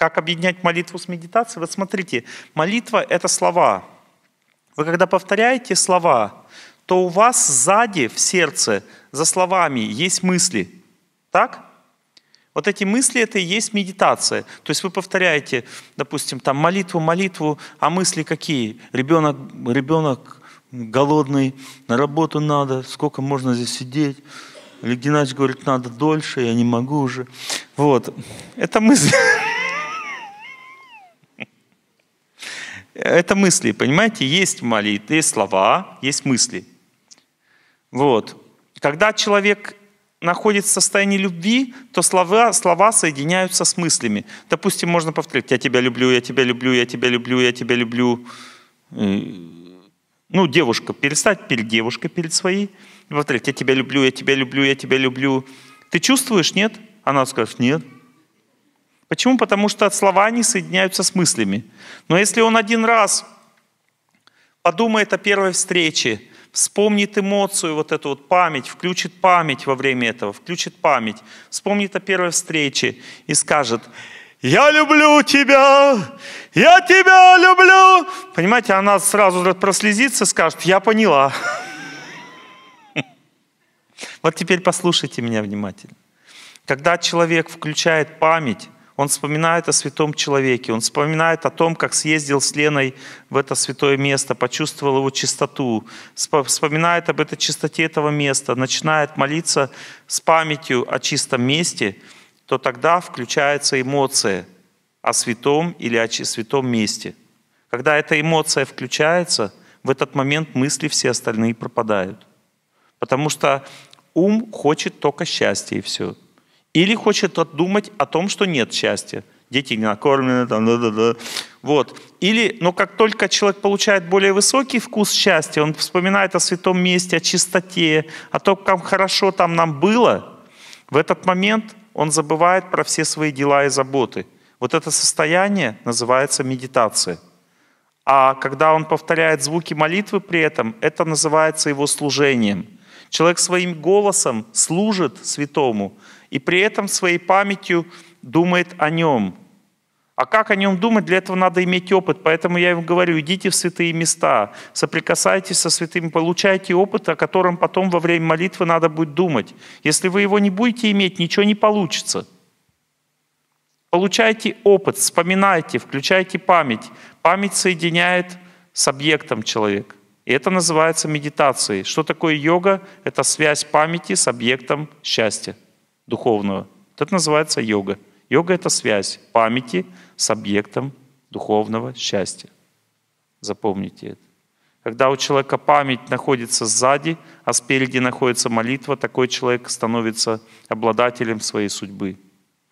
Как объединять молитву с медитацией? Вот смотрите, молитва — это слова. Вы когда повторяете слова, то у вас сзади в сердце за словами есть мысли. Так? Вот эти мысли — это и есть медитация. То есть вы повторяете, допустим, там молитву, молитву, а мысли какие? Ребенок, ребенок голодный, на работу надо, сколько можно здесь сидеть? Или Геннадьевич говорит, надо дольше, я не могу уже. Вот. Это мысли. это мысли, понимаете? Есть молитвы, есть слова, есть мысли. Вот. Когда человек находится в состоянии любви, то слова, слова соединяются с мыслями. Допустим, можно повторить «я тебя люблю, я тебя люблю, я тебя люблю, я тебя люблю». Ну, девушка, перестать перед девушкой, перед своей. Повторить «я тебя люблю, я тебя люблю, я тебя люблю». Ты чувствуешь, нет? Она скажет «нет». Почему? Потому что слова не соединяются с мыслями. Но если он один раз подумает о первой встрече, вспомнит эмоцию, вот эту вот память, включит память во время этого, включит память, вспомнит о первой встрече и скажет, я люблю тебя, я тебя люблю. Понимаете, она сразу прослезится, скажет, я поняла. Вот теперь послушайте меня внимательно. Когда человек включает память, он вспоминает о святом человеке, он вспоминает о том, как съездил с Леной в это святое место, почувствовал его чистоту, вспоминает об этой чистоте этого места, начинает молиться с памятью о чистом месте, то тогда включается эмоция о святом или о святом месте. Когда эта эмоция включается, в этот момент мысли все остальные пропадают. Потому что ум хочет только счастья и все. Или хочет отдумать о том, что нет счастья. Дети не накормлены, там, да, да, да. Вот. Или, но как только человек получает более высокий вкус счастья, он вспоминает о святом месте, о чистоте, о том, как хорошо там нам было, в этот момент он забывает про все свои дела и заботы. Вот это состояние называется медитация. А когда он повторяет звуки молитвы при этом, это называется его служением. Человек своим голосом служит святому, и при этом своей памятью думает о нем. А как о нем думать, для этого надо иметь опыт. Поэтому я им говорю, идите в святые места, соприкасайтесь со святыми, получайте опыт, о котором потом во время молитвы надо будет думать. Если вы его не будете иметь, ничего не получится. Получайте опыт, вспоминайте, включайте память. Память соединяет с объектом человека. И это называется медитацией. Что такое йога? Это связь памяти с объектом счастья духовного. Вот это называется йога. Йога — это связь памяти с объектом духовного счастья. Запомните это. Когда у человека память находится сзади, а спереди находится молитва, такой человек становится обладателем своей судьбы.